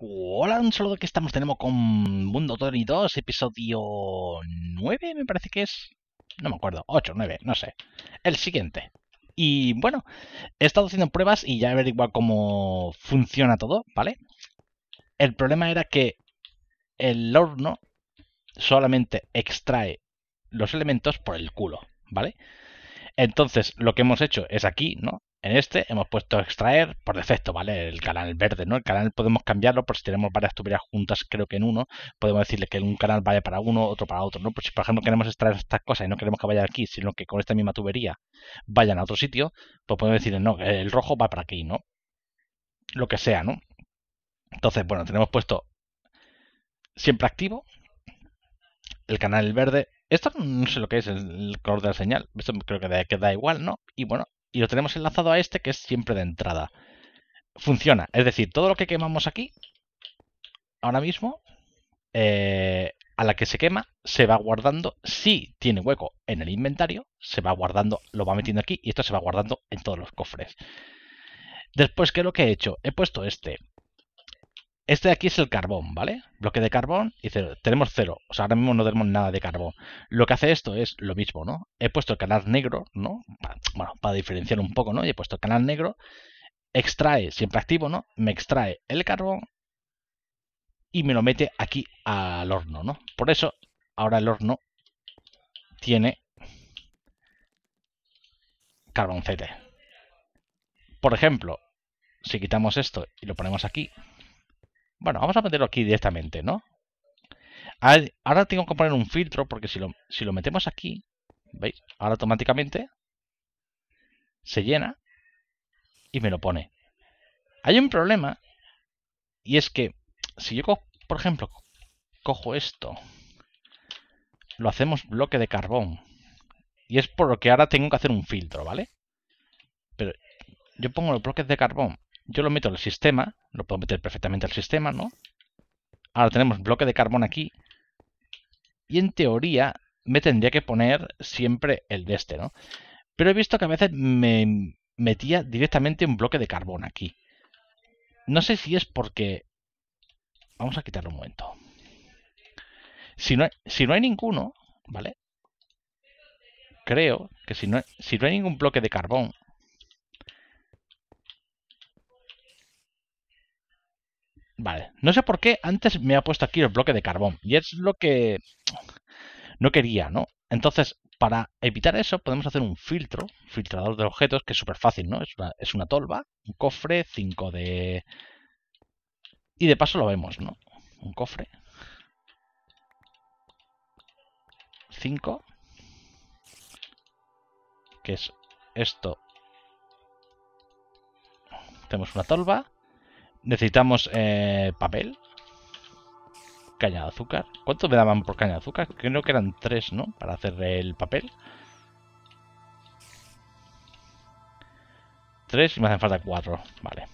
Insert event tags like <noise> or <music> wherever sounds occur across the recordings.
Hola, un saludo que estamos tenemos con Mundo Tony 2, episodio 9, me parece que es. No me acuerdo, 8, 9, no sé. El siguiente. Y bueno, he estado haciendo pruebas y ya he averiguado cómo funciona todo, ¿vale? El problema era que el horno solamente extrae los elementos por el culo, ¿vale? Entonces, lo que hemos hecho es aquí, ¿no? En este hemos puesto extraer por defecto, ¿vale? El canal verde, ¿no? El canal podemos cambiarlo por si tenemos varias tuberías juntas, creo que en uno, podemos decirle que un canal vaya para uno, otro para otro, ¿no? Pues si por ejemplo queremos extraer estas cosas y no queremos que vayan aquí, sino que con esta misma tubería vayan a otro sitio, pues podemos decirle, no, el rojo va para aquí, ¿no? Lo que sea, ¿no? Entonces, bueno, tenemos puesto siempre activo, el canal verde. Esto no sé lo que es el color de la señal. Esto creo que da, que da igual, ¿no? Y bueno, y lo tenemos enlazado a este que es siempre de entrada. Funciona, es decir, todo lo que quemamos aquí, ahora mismo, eh, a la que se quema, se va guardando, si tiene hueco en el inventario, se va guardando, lo va metiendo aquí y esto se va guardando en todos los cofres. Después, ¿qué es lo que he hecho? He puesto este este de aquí es el carbón, ¿vale? Bloque de carbón y Tenemos cero. O sea, ahora mismo no tenemos nada de carbón. Lo que hace esto es lo mismo, ¿no? He puesto el canal negro, ¿no? Bueno, para diferenciar un poco, ¿no? Y he puesto el canal negro. Extrae, siempre activo, ¿no? Me extrae el carbón y me lo mete aquí al horno, ¿no? Por eso, ahora el horno tiene carboncete. Por ejemplo, si quitamos esto y lo ponemos aquí, bueno, vamos a meterlo aquí directamente, ¿no? Ahora tengo que poner un filtro porque si lo, si lo metemos aquí, ¿veis? Ahora automáticamente se llena y me lo pone. Hay un problema y es que si yo, por ejemplo, cojo esto, lo hacemos bloque de carbón. Y es por lo que ahora tengo que hacer un filtro, ¿vale? Pero yo pongo los bloques de carbón yo lo meto al sistema, lo puedo meter perfectamente al sistema, ¿no? Ahora tenemos bloque de carbón aquí, y en teoría me tendría que poner siempre el de este, ¿no? Pero he visto que a veces me metía directamente un bloque de carbón aquí. No sé si es porque... Vamos a quitarlo un momento. Si no, hay, si no hay ninguno, ¿vale? Creo que si no, si no hay ningún bloque de carbón, Vale, no sé por qué antes me ha puesto aquí el bloque de carbón y es lo que no quería, ¿no? Entonces, para evitar eso, podemos hacer un filtro, filtrador de objetos, que es súper fácil, ¿no? Es una, es una, tolva, un cofre, 5 de... Y de paso lo vemos, ¿no? Un cofre. 5. Que es esto. Tenemos una tolva. Necesitamos eh, papel. Caña de azúcar. ¿Cuánto me daban por caña de azúcar? Creo que eran tres, ¿no? Para hacer el papel. Tres y me hacen falta cuatro. Vale.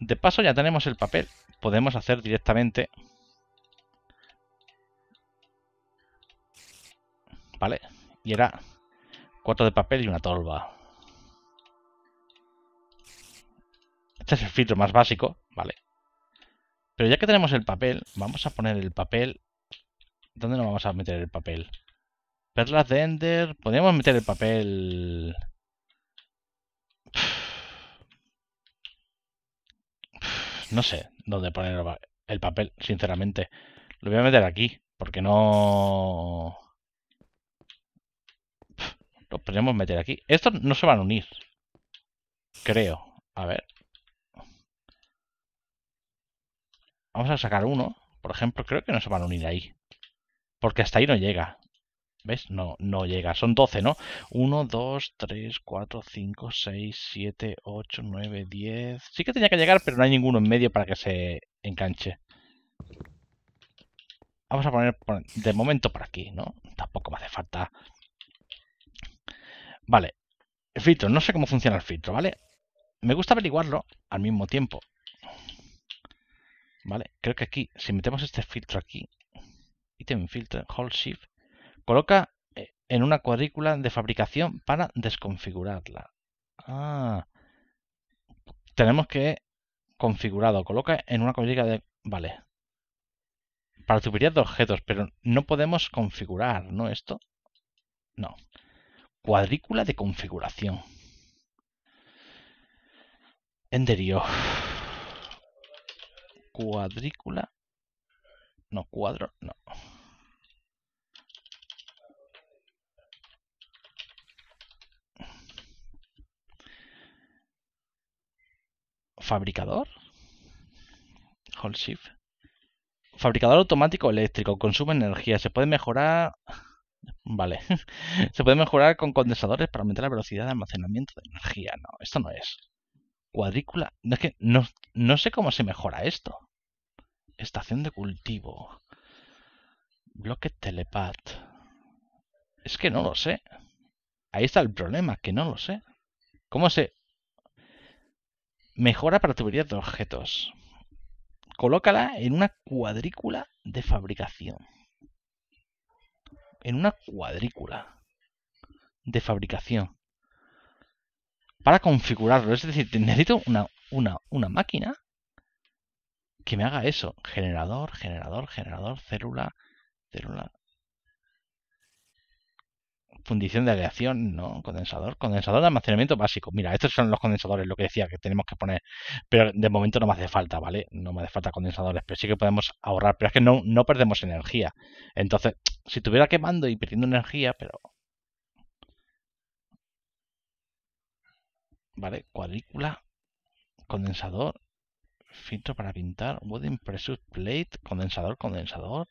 De paso ya tenemos el papel. Podemos hacer directamente... Vale. Y era Cuatro de papel y una tolva. Este es el filtro más básico, ¿vale? Pero ya que tenemos el papel, vamos a poner el papel... ¿Dónde nos vamos a meter el papel? Perlas de Ender... Podríamos meter el papel... No sé dónde poner el papel, sinceramente. Lo voy a meter aquí, porque no lo podríamos meter aquí. Estos no se van a unir. Creo. A ver. Vamos a sacar uno. Por ejemplo, creo que no se van a unir ahí. Porque hasta ahí no llega. ¿Ves? No, no llega. Son 12, ¿no? 1, 2, 3, 4, 5, 6, 7, 8, 9, 10. Sí que tenía que llegar, pero no hay ninguno en medio para que se enganche. Vamos a poner de momento por aquí, ¿no? Tampoco me hace falta Vale, el filtro, no sé cómo funciona el filtro, ¿vale? Me gusta averiguarlo al mismo tiempo. Vale, creo que aquí, si metemos este filtro aquí, ítem, filtro, hold shift, coloca eh, en una cuadrícula de fabricación para desconfigurarla. Ah, tenemos que configurado, coloca en una cuadrícula de... Vale. Para tuberías de objetos, pero no podemos configurar, ¿no? Esto. No. Cuadrícula de configuración. Enderio. Cuadrícula. No, cuadro, no. Fabricador. Hold shift. Fabricador automático eléctrico. Consume energía. Se puede mejorar Vale. <laughs> Se puede mejorar con condensadores para aumentar la velocidad de almacenamiento de energía. No, esto no es. Cuadrícula. No, que no, sé cómo se mejora esto. Estación de cultivo. Bloque telepat. Es que no lo sé. Ahí está el problema, que no lo sé. ¿Cómo se...? Mejora para tuberías de objetos. Colócala en una cuadrícula de fabricación en una cuadrícula de fabricación para configurarlo. Es decir, necesito una, una, una máquina que me haga eso. Generador, generador, generador, célula, célula, fundición de aleación, no, condensador, condensador de almacenamiento básico. Mira, estos son los condensadores, lo que decía que tenemos que poner, pero de momento no me hace falta, ¿vale? No me hace falta condensadores, pero sí que podemos ahorrar, pero es que no, no perdemos energía. Entonces, si tuviera quemando y perdiendo energía, pero... Vale, cuadrícula, condensador, filtro para pintar, wooden pressure plate, condensador, condensador,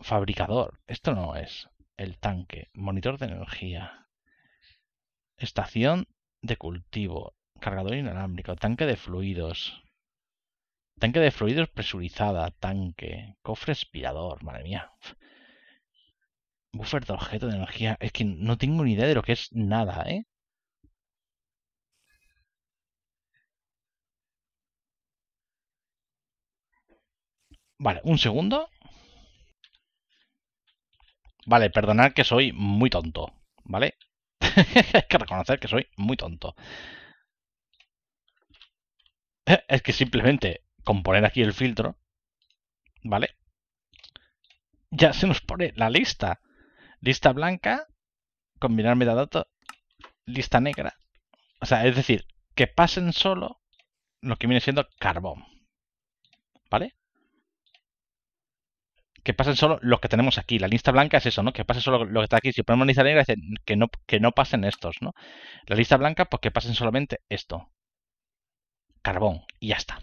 fabricador. Esto no es el tanque, monitor de energía, estación de cultivo, cargador inalámbrico, tanque de fluidos, tanque de fluidos presurizada, tanque, cofre aspirador, madre mía. Buffer de objeto de energía. Es que no tengo ni idea de lo que es nada, ¿eh? Vale, un segundo. Vale, perdonad que soy muy tonto, ¿vale? <laughs> Hay que reconocer que soy muy tonto. <laughs> Es que simplemente con poner aquí el filtro, ¿vale? Ya se nos pone la lista. Lista blanca, combinar metadatos, lista negra. O sea, es decir, que pasen solo lo que viene siendo carbón. ¿Vale? que pasen solo los que tenemos aquí. La lista blanca es eso, ¿no? Que pase solo lo que está aquí. Si ponemos una lista negra, que no, que no pasen estos, ¿no? La lista blanca, pues que pasen solamente esto. Carbón. Y ya está.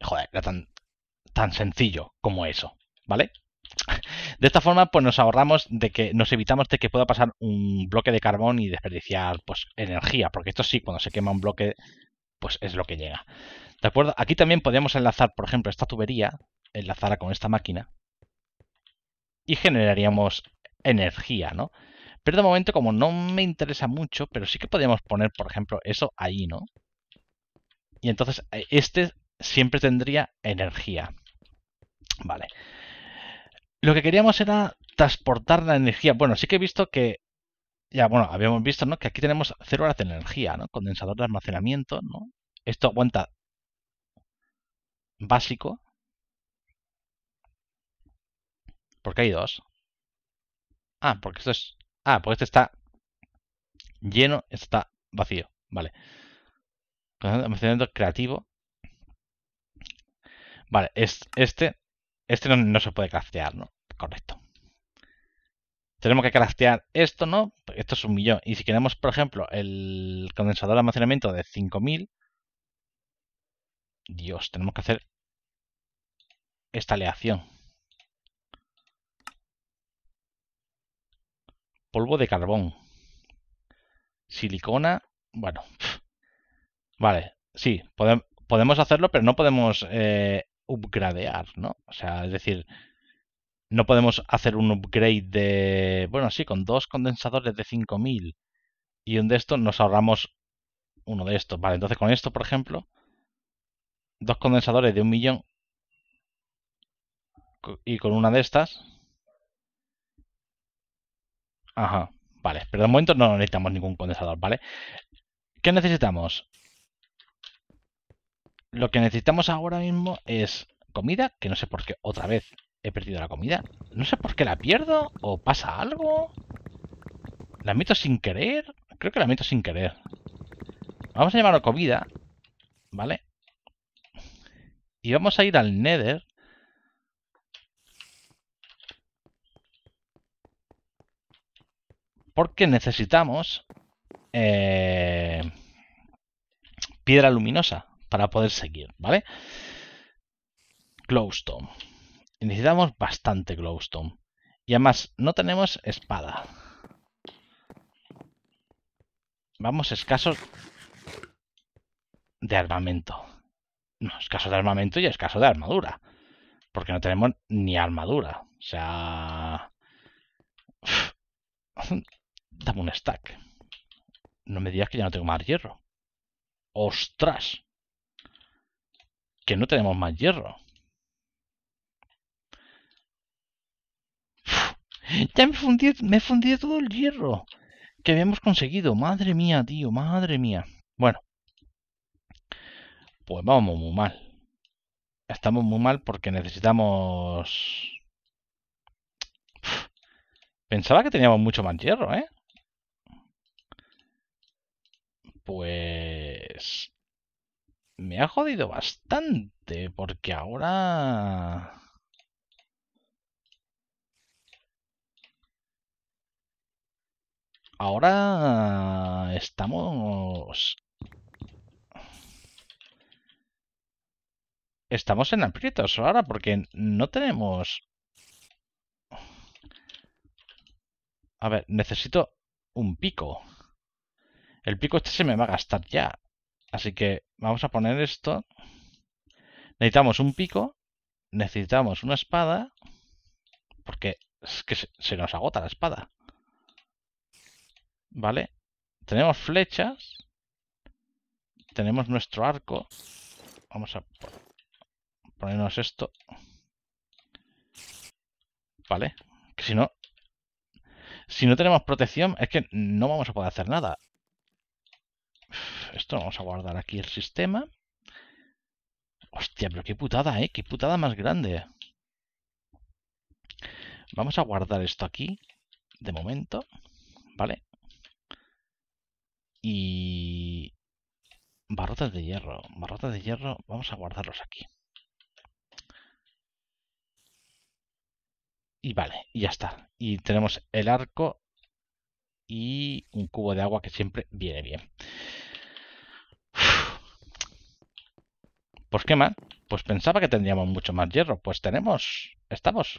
Joder, era tan, tan sencillo como eso, ¿vale? <laughs> De esta forma, pues nos ahorramos de que nos evitamos de que pueda pasar un bloque de carbón y desperdiciar pues energía, porque esto sí, cuando se quema un bloque, pues es lo que llega. ¿De acuerdo? Aquí también podríamos enlazar, por ejemplo, esta tubería enlazara con esta máquina y generaríamos energía, ¿no? Pero de momento, como no me interesa mucho, pero sí que podríamos poner, por ejemplo, eso ahí, ¿no? Y entonces eh, este siempre tendría energía. Vale. Lo que queríamos era transportar la energía. Bueno, sí que he visto que... Ya, bueno, habíamos visto, ¿no? Que aquí tenemos Cero horas de energía, ¿no? Condensador de almacenamiento, ¿no? Esto aguanta básico. qué hay dos. Ah, porque esto es. Ah, porque este está lleno, este está vacío. Vale. Almacenamiento creativo. Vale, este, este no, se puede craftear, ¿no? Correcto. Tenemos que craftear esto, ¿no? Esto es un millón. Y si queremos, por ejemplo, el condensador de almacenamiento de 5000, Dios, tenemos que hacer esta aleación. polvo de carbón. Silicona, bueno. Vale, sí, podemos podemos hacerlo, pero no podemos eh, upgradear, ¿no? O sea, es decir, no podemos hacer un upgrade de... Bueno, sí, con dos condensadores de 5000 y un de estos nos ahorramos uno de estos. Vale, entonces con esto, por ejemplo, dos condensadores de un millón y con una de estas Ajá, vale. Pero de momento no necesitamos ningún condensador, ¿vale? ¿Qué necesitamos? Lo que necesitamos ahora mismo es comida, que no sé por qué otra vez he perdido la comida. No sé por qué la pierdo o pasa algo. ¿La meto sin querer? Creo que la meto sin querer. Vamos a llamarlo comida, ¿vale? Y vamos a ir al Nether Porque necesitamos eh, piedra luminosa para poder seguir, ¿vale? Glowstone. necesitamos bastante glowstone. Y además, no tenemos espada. Vamos escasos de armamento. No, escaso de armamento y escaso de armadura. Porque no tenemos ni armadura. O sea... Dame un stack. No me digas que ya no tengo más hierro. ¡Ostras! Que no tenemos más hierro. ya me fundí, me todo el hierro que habíamos conseguido. Madre mía, tío, madre mía. Bueno. Pues vamos muy mal. Estamos muy mal porque necesitamos... pensaba que teníamos mucho más hierro, ¿eh? pues me ha jodido bastante porque ahora... Ahora estamos... Estamos en aprietos ahora porque no tenemos... A ver, necesito un pico. El pico este se me va a gastar ya. Así que vamos a poner esto. Necesitamos un pico. Necesitamos una espada. Porque es que se nos agota la espada. ¿Vale? Tenemos flechas. Tenemos nuestro arco. Vamos a ponernos esto. ¿Vale? Que si no... Si no tenemos protección, es que no vamos a poder hacer nada esto, vamos a guardar aquí el sistema. Hostia, pero qué putada, ¿eh? Qué putada más grande. Vamos a guardar esto aquí, de momento, ¿vale? Y... Barrotas de hierro, barrotas de hierro, vamos a guardarlos aquí. Y vale, y ya está. Y tenemos el arco y un cubo de agua que siempre viene bien. Pues qué Pues pensaba que tendríamos mucho más hierro. Pues tenemos... Estamos...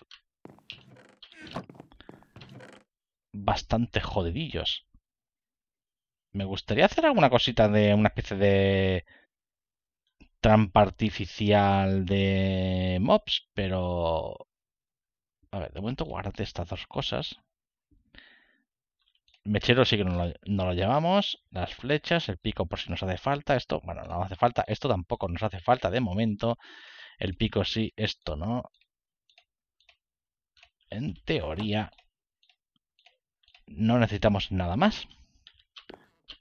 Bastante jodidillos. Me gustaría hacer alguna cosita de una especie de trampa artificial de mobs, pero... A ver, de momento guarde estas dos cosas. Mechero sí que no lo, llevamos. Las flechas, el pico por si nos hace falta. Esto, bueno, no hace falta. Esto tampoco nos hace falta de momento. El pico sí, esto no. En teoría, no necesitamos nada más.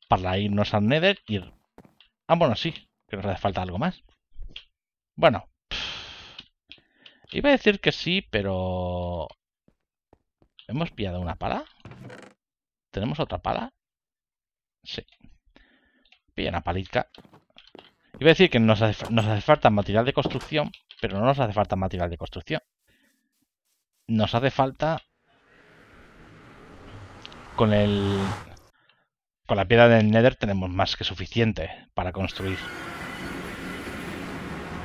Para irnos al Nether y... Ah, bueno, sí, que nos hace falta algo más. Bueno. Iba a decir que sí, pero... ¿Hemos pillado una pala? ¿Tenemos otra pala? Sí. Pilla una palica. Iba a decir que nos hace, nos hace falta material de construcción, pero no nos hace falta material de construcción. Nos hace falta... Con el... Con la piedra del Nether tenemos más que suficiente para construir.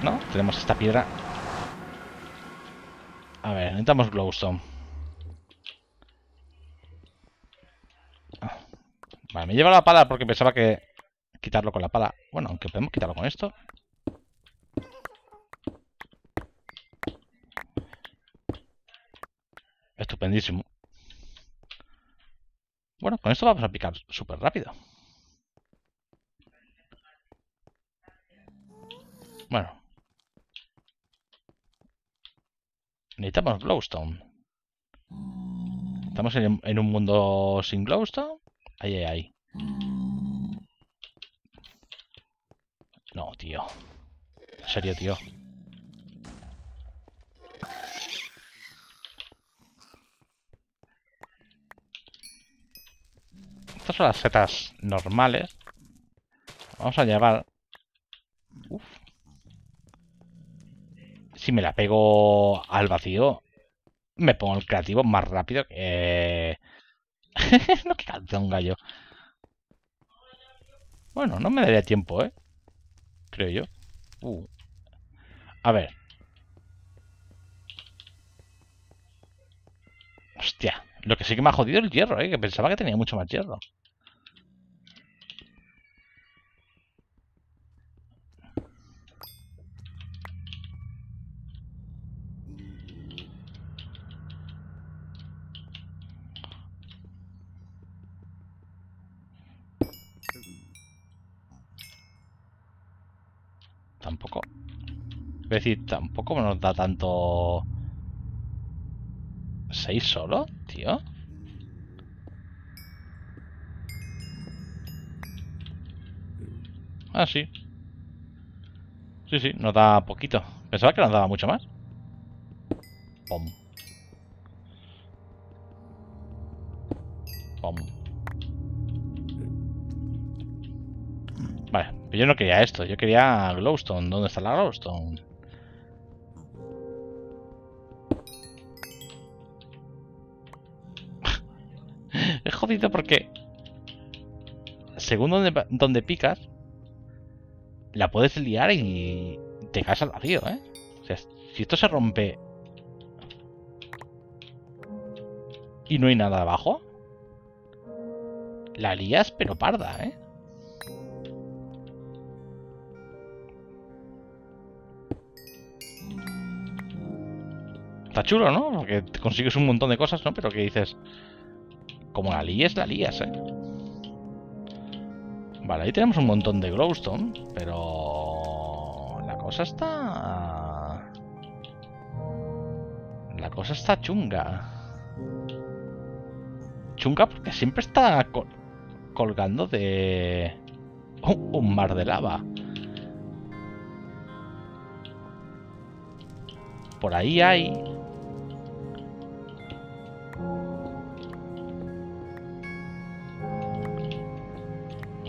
¿No? Tenemos esta piedra. A ver, necesitamos glowstone. Vale, me lleva la pala porque pensaba que quitarlo con la pala. Bueno, aunque podemos quitarlo con esto. Estupendísimo. Bueno, con esto vamos a picar súper rápido. Bueno. Necesitamos glowstone. Estamos en un mundo sin glowstone. Ay, ay, ay. No, tío. En serio, tío. Estas son las setas normales. Vamos a llevar... Uf. Si me la pego al vacío, me pongo el creativo más rápido que... <laughs> No que canta un gallo. Bueno, no me daría tiempo, ¿eh? Creo yo. Uh. A ver. Hostia. Lo que sí que me ha jodido el hierro, ¿eh? Que pensaba que tenía mucho más hierro. decir, tampoco nos da tanto... ¿Seis solo, tío? Ah, sí. Sí, sí, nos da poquito. Pensaba que nos daba mucho más. Pom. Vale, pero yo no quería esto. Yo quería glowstone. ¿Dónde está la glowstone? porque según donde, donde picas, la puedes liar y te caes al vacío, ¿eh? O sea, si esto se rompe y no hay nada abajo, la lías pero parda, ¿eh? Está chulo, ¿no? Porque consigues un montón de cosas, ¿no? Pero que dices... Como la líes, la lías, ¿eh? Vale, ahí tenemos un montón de glowstone, pero... La cosa está... La cosa está chunga. Chunga porque siempre está colgando de... un mar de lava. Por ahí hay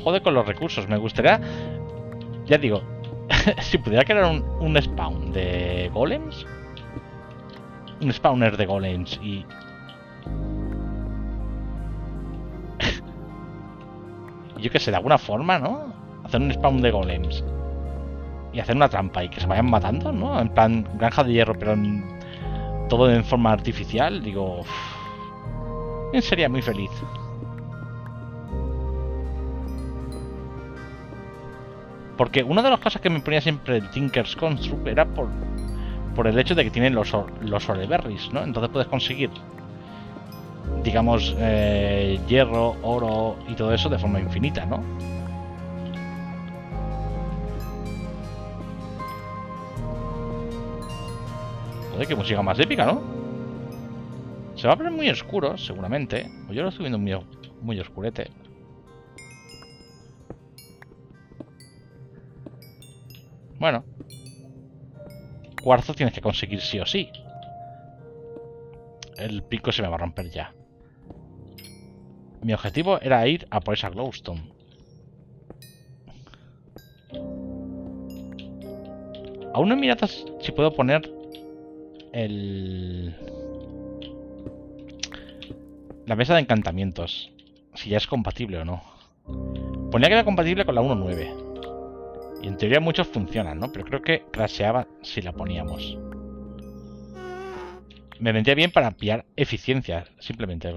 Jode con los recursos. Me gustaría... Ya digo, <laughs> si pudiera crear un, un, spawn de golems. Un spawner de golems y... <laughs> Yo que sé, de alguna forma, ¿no? Hacer un spawn de golems. Y hacer una trampa y que se vayan matando, ¿no? En plan, granja de hierro, pero todo en forma artificial. Digo... Sería muy feliz. Porque una de las cosas que me ponía siempre el Tinker's Construct era por, el hecho de que tienen los, los ¿no? Entonces puedes conseguir, digamos, eh, hierro, oro y todo eso de forma infinita, ¿no? Joder, qué música más épica, ¿no? Se va a poner muy oscuro, seguramente. O pues yo lo estoy viendo muy oscurete. Bueno. Cuarzo tienes que conseguir sí o sí. El pico se me va a romper ya. Mi objetivo era ir a por esa glowstone. Aún no he si puedo poner el... La mesa de encantamientos. Si ya es compatible o no. Ponía que era compatible con la 1.9. Y en teoría muchos funcionan, ¿no? Pero creo que claseaba si la poníamos. Me vendría bien para ampliar eficiencia, simplemente.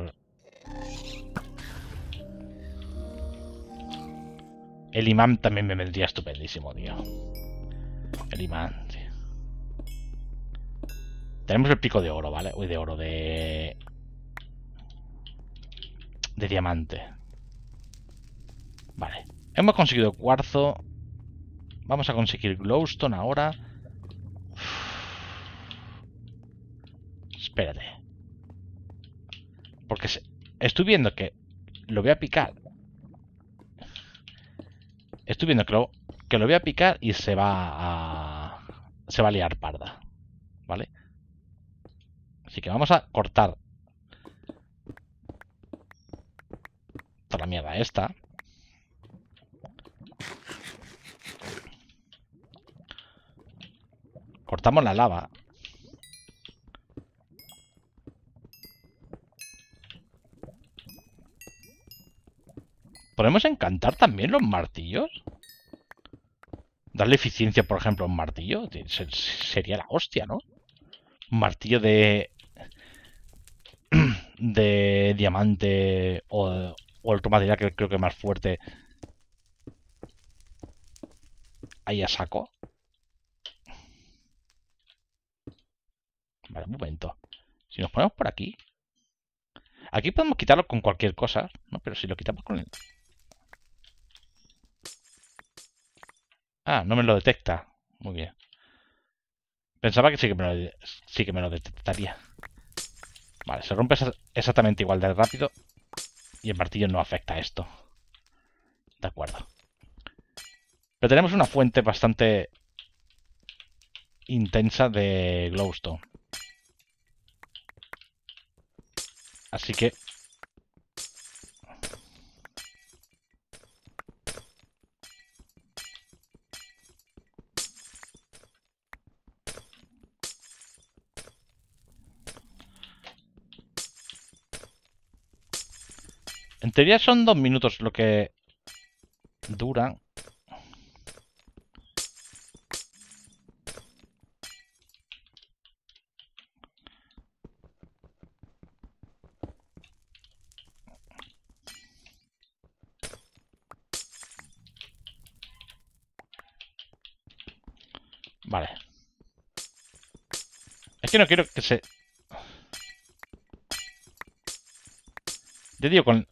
El imán también me vendría estupendísimo, tío. El imán, Tenemos el pico de oro, ¿vale? Uy, de oro, de... De diamante. Vale. Hemos conseguido cuarzo, Vamos a conseguir glowstone ahora. Espérate. Porque estoy viendo que lo voy a picar. Estoy viendo que lo, que lo voy a picar y se va a... Se va a liar parda. ¿Vale? Así que vamos a cortar. Toda la mierda esta. Cortamos la lava. ¿Podemos encantar también los martillos? Darle eficiencia, por ejemplo, a un martillo. Sería la hostia, ¿no? Un martillo de... <clears throat> De diamante o, o el que creo que es más fuerte. Ahí a saco. Vale, un momento. Si nos ponemos por aquí... Aquí podemos quitarlo con cualquier cosa, ¿no? Pero si lo quitamos con el... Ah, no me lo detecta. Muy bien. Pensaba que sí que me lo, sí que me lo detectaría. Vale, se rompe exactamente igual de rápido. Y el martillo no afecta a esto. De acuerdo. Pero tenemos una fuente bastante intensa de glowstone. Así que... En teoría son dos minutos lo que duran. no quiero que se... te digo, con,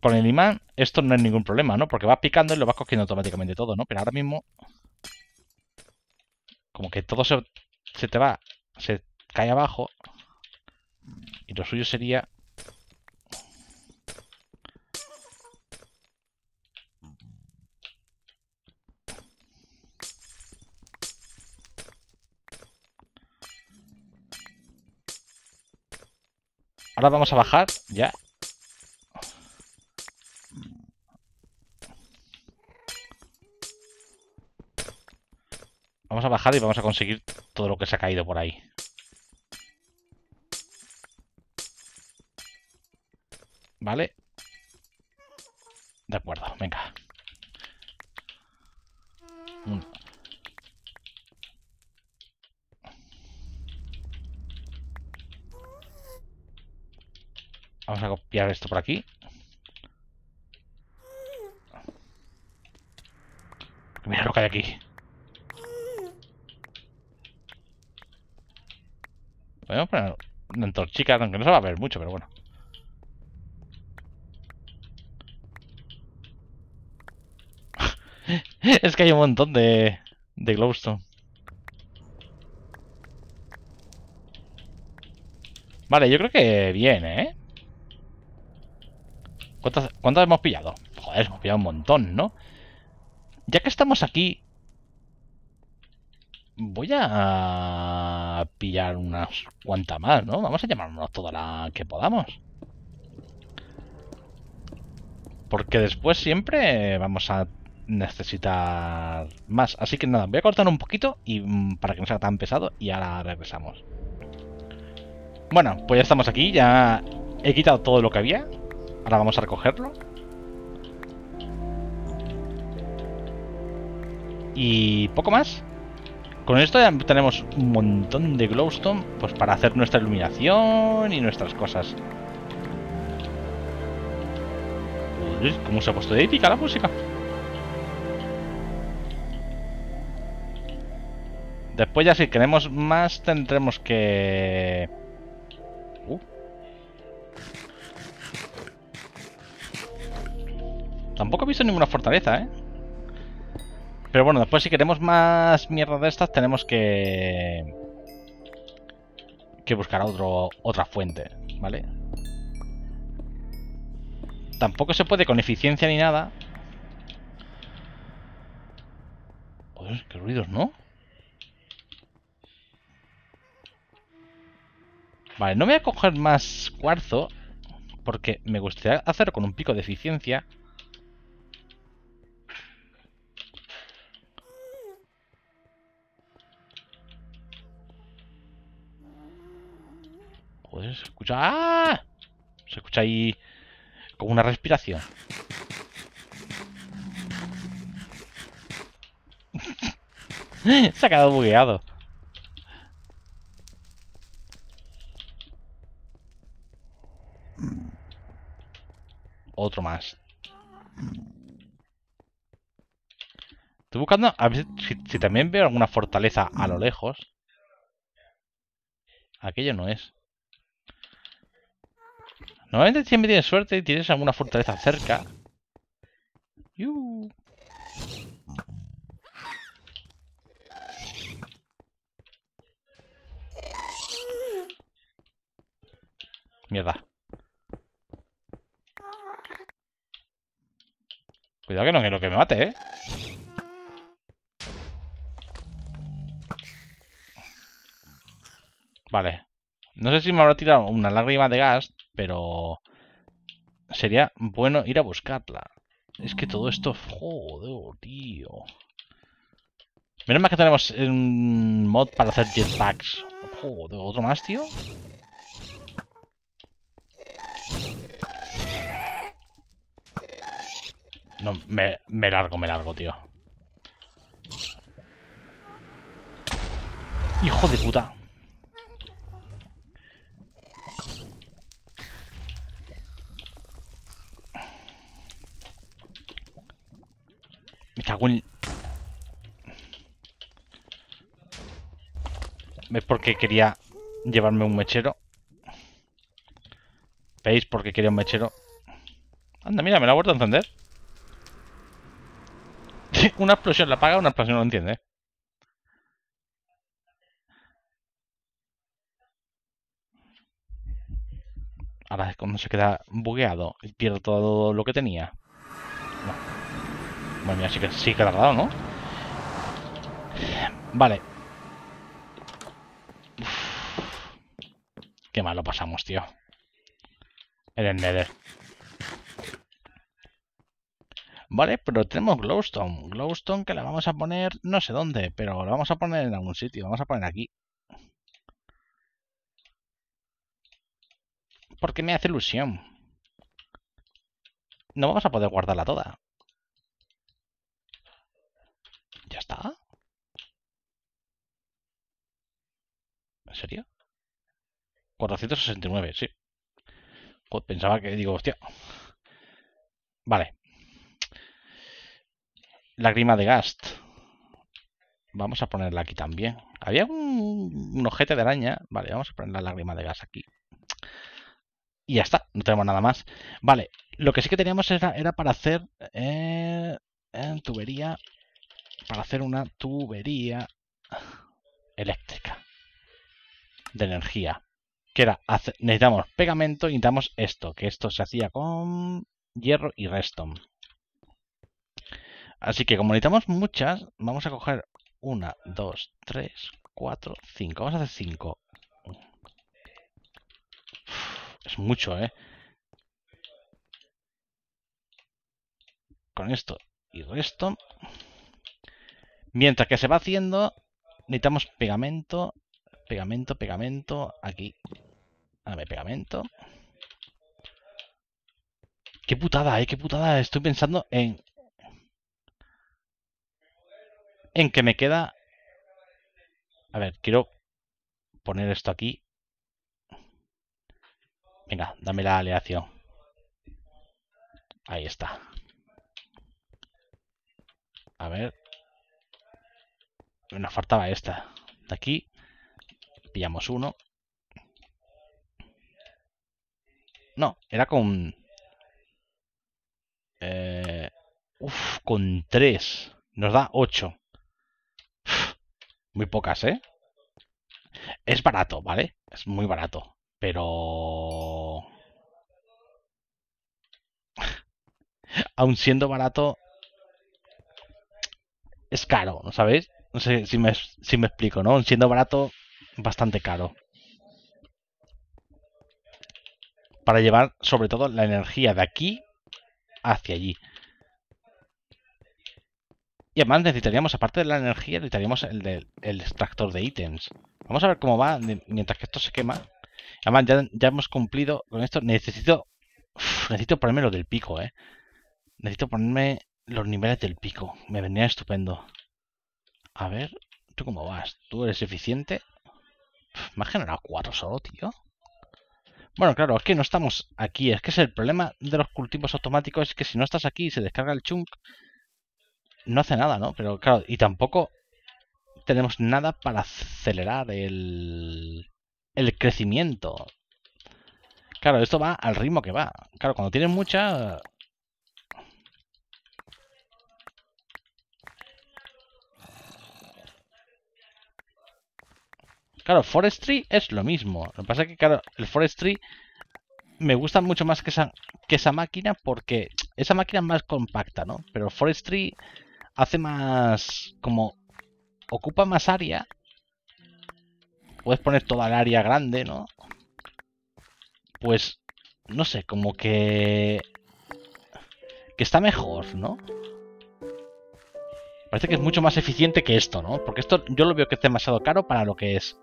con el imán esto no es ningún problema, ¿no? Porque va picando y lo vas cogiendo automáticamente todo, ¿no? Pero ahora mismo... Como que todo se te va... Se cae abajo. Y lo suyo sería Ahora vamos a bajar ya. Vamos a bajar y vamos a conseguir todo lo que se ha caído por ahí. ¿Vale? De acuerdo, venga. esto por aquí. Mira lo que hay aquí. Podemos poner una antorchica, aunque no se va a ver mucho, pero bueno. <laughs> es que hay un montón de, de glowstone. Vale, yo creo que bien, ¿eh? ¿Cuántas, hemos pillado? Joder, hemos pillado un montón, ¿no? Ya que estamos aquí... Voy a pillar unas cuantas más, ¿no? Vamos a llamarnos todas las que podamos. Porque después siempre vamos a necesitar más. Así que nada, voy a cortar un poquito y mm, para que no sea tan pesado y ahora regresamos. Bueno, pues ya estamos aquí, ya he quitado todo lo que había. Ahora vamos a recogerlo. Y poco más. Con esto ya tenemos un montón de glowstone pues para hacer nuestra iluminación y nuestras cosas. Uy, ¿Cómo se ha puesto de épica la música? Después ya si queremos más tendremos que... Uh. Tampoco he visto ninguna fortaleza, ¿eh? Pero bueno, después si queremos más mierda de estas, tenemos que... Que buscar otra fuente, ¿vale? Tampoco se puede con eficiencia ni nada. Joder, qué ruidos, ¿no? Vale, no voy a coger más cuarzo porque me gustaría hacerlo con un pico de eficiencia. Pues se escucha... ¡ah! Se escucha ahí como una respiración. <laughs> se ha quedado bugueado. Otro más. Estoy buscando a ver si, también veo alguna fortaleza a lo lejos. Aquello no es. Normalmente siempre tienes suerte y tienes alguna fortaleza cerca. Mierda. Cuidado que no, quiero que me mate, ¿eh? Vale. No sé si me habrá tirado una lágrima de gas pero sería bueno ir a buscarla. Es que todo esto... Joder, tío. Menos mal que tenemos un mod para hacer jetpacks. Joder, ¿otro más, tío? No, me, me largo, me largo, tío. Hijo de puta. cago en... ¿Ves por qué quería llevarme un mechero? ¿Veis por qué quería un mechero? Anda, mira, me lo ha vuelto a encender. <laughs> una explosión la apaga, una explosión no entiende. Ahora es cuando se queda bugueado y pierde todo lo que tenía. Bueno, sí que, sí que ha tardado, ¿no? Vale. Qué mal lo pasamos, tío. En El Nether. Vale, pero tenemos glowstone. Glowstone que la vamos a poner no sé dónde, pero la vamos a poner en algún sitio. Vamos a poner aquí. Porque me hace ilusión. No vamos a poder guardarla toda. 469, sí. Pues pensaba que, digo, hostia. Vale. Lágrima de gas Vamos a ponerla aquí también. Había un, un ojete de araña. Vale, vamos a poner la lágrima de gas aquí. Y ya está, no tenemos nada más. Vale, lo que sí que teníamos era, para hacer eh, en tubería. Para hacer una tubería eléctrica de energía. Que era, necesitamos pegamento y necesitamos esto, que esto se hacía con hierro y redstone. Así que como necesitamos muchas, vamos a coger una, dos, tres, cuatro, cinco. Vamos a hacer cinco. Es mucho, ¿eh? Con esto y resto. Mientras que se va haciendo, necesitamos pegamento Pegamento, pegamento, aquí. Dame pegamento. Qué putada, eh, qué putada. Estoy pensando en... En que me queda... A ver, quiero poner esto aquí. Venga, dame la aleación. Ahí está. A ver. Nos faltaba esta. De aquí pillamos uno. No, era con... Eh, uf, con tres. Nos da ocho. Muy pocas, ¿eh? Es barato, ¿vale? Es muy barato. Pero... <laughs> Aun siendo barato... Es caro, ¿no sabéis? No sé si me, si me explico, ¿no? Aun siendo barato, bastante caro. Para llevar sobre todo la energía de aquí hacia allí. Y además necesitaríamos, aparte de la energía, necesitaríamos el, extractor de ítems. Vamos a ver cómo va mientras que esto se quema. Además, ya, hemos cumplido con esto. Necesito... necesito ponerme lo del pico, ¿eh? Necesito ponerme los niveles del pico. Me vendría estupendo. A ver, ¿tú cómo vas? ¿Tú eres eficiente? Me ha generado cuatro solo, oh, tío. Bueno, claro, es que no estamos aquí. Es que es el problema de los cultivos automáticos. Es que si no estás aquí y se descarga el chunk, no hace nada, ¿no? Pero claro, y tampoco tenemos nada para acelerar el, el crecimiento. Claro, esto va al ritmo que va. Claro, cuando tienes mucha, Claro, Forestry es lo mismo. Lo que pasa es que, claro, el Forestry me gusta mucho más que esa, que esa máquina porque esa máquina es más compacta, ¿no? Pero Forestry hace más... como ocupa más área. Puedes poner toda el área grande, ¿no? Pues, no sé, como que... Que está mejor, ¿no? Parece que es mucho más eficiente que esto, ¿no? Porque esto yo lo veo que es demasiado caro para lo que es.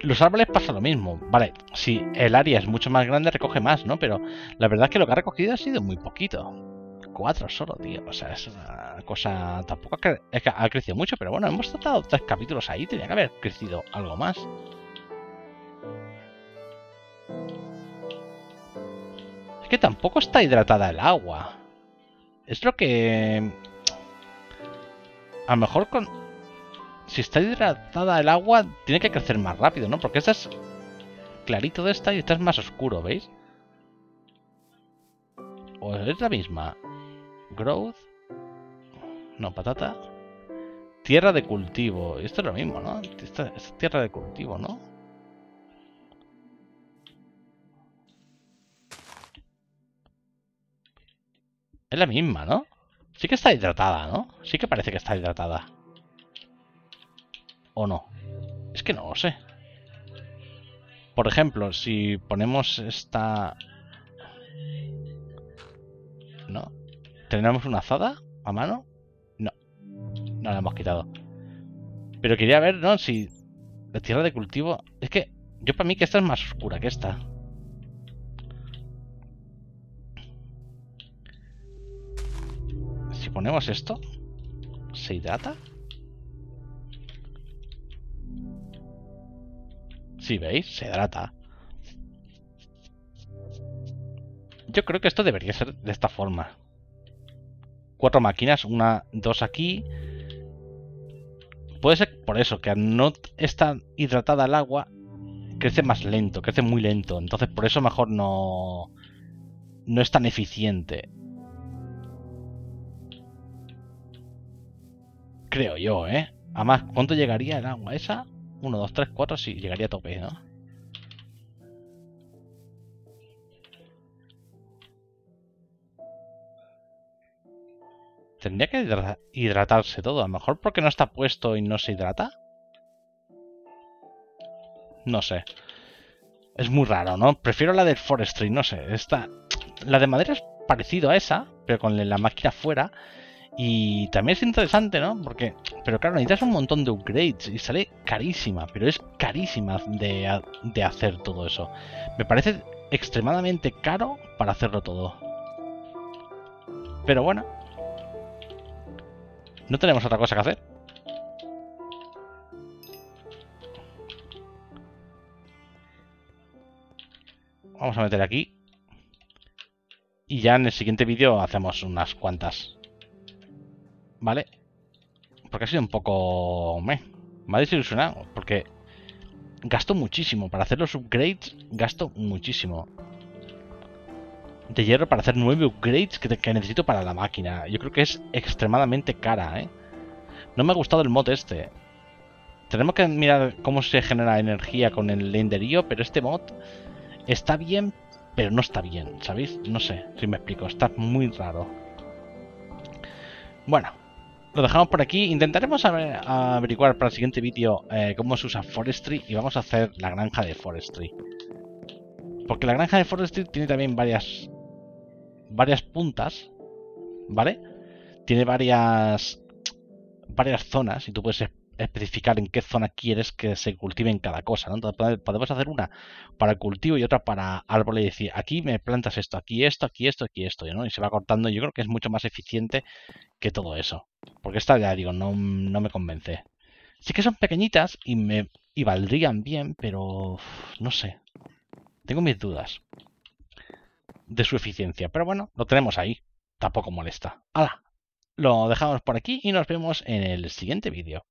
Los árboles pasa lo mismo, vale, si el área es mucho más grande recoge más, ¿no? Pero la verdad es que lo que ha recogido ha sido muy poquito. Cuatro solo, tío. O sea, es una cosa... Tampoco ha, que ha crecido mucho, pero bueno, hemos tratado tres capítulos ahí, tenía que haber crecido algo más. Es que tampoco está hidratada el agua. Es lo que... A lo mejor con si está hidratada el agua, tiene que crecer más rápido, ¿no? Porque esta es clarito de esta y esta es más oscuro, ¿veis? O es la misma. Growth. No, patata. Tierra de cultivo. Esto es lo mismo, ¿no? es tierra de cultivo, ¿no? Es la misma, ¿no? Sí que está hidratada, ¿no? Sí que parece que está hidratada o no. Es que no lo sé. Por ejemplo, si ponemos esta... ¿No? ¿Tenemos una azada a mano? No. No la hemos quitado. Pero quería ver, ¿no? Si la tierra de cultivo... Es que yo para mí que esta es más oscura que esta. Si ponemos esto... ¿Se hidrata? Si veis, se hidrata. Yo creo que esto debería ser de esta forma. Cuatro máquinas, una, dos aquí. Puede ser por eso, que al no estar hidratada el agua, crece más lento, crece muy lento. Entonces por eso mejor no, no es tan eficiente. Creo yo, ¿eh? Además, ¿cuánto llegaría el agua esa? 1, 2, 3, 4, sí, llegaría a tope, ¿no? Tendría que hidratarse todo, a lo mejor porque no está puesto y no se hidrata. No sé. Es muy raro, ¿no? Prefiero la del forestry, no sé. Esta, la de madera es parecido a esa, pero con la máquina fuera. Y también es interesante, ¿no? Porque, pero claro, necesitas un montón de upgrades y sale carísima, pero es carísima de, hacer todo eso. Me parece extremadamente caro para hacerlo todo. Pero bueno. No tenemos otra cosa que hacer. Vamos a meter aquí. Y ya en el siguiente vídeo hacemos unas cuantas ¿Vale? Porque ha sido un poco... Me ha desilusionado, porque gasto muchísimo. Para hacer los upgrades, gasto muchísimo. De hierro para hacer nueve upgrades que, que, necesito para la máquina. Yo creo que es extremadamente cara, ¿eh? No me ha gustado el mod este. Tenemos que mirar cómo se genera energía con el lenderío, pero este mod está bien, pero no está bien, ¿sabéis? No sé si me explico, está muy raro. Bueno, lo dejamos por aquí. Intentaremos averiguar para el siguiente vídeo eh, cómo se usa Forestry y vamos a hacer la granja de Forestry. Porque la granja de Forestry tiene también varias, varias puntas, ¿vale? Tiene varias, varias zonas y tú puedes especificar en qué zona quieres que se cultiven cada cosa. ¿no? podemos hacer una para cultivo y otra para árboles y decir, aquí me plantas esto, aquí esto, aquí esto, aquí esto, ¿no? Y se va cortando. Yo creo que es mucho más eficiente que todo eso. Porque esta ya digo, no, no me convence. Sí que son pequeñitas y me y valdrían bien, pero no sé. Tengo mis dudas de su eficiencia. Pero bueno, lo tenemos ahí. Tampoco molesta. ¡Hala! Lo dejamos por aquí y nos vemos en el siguiente vídeo.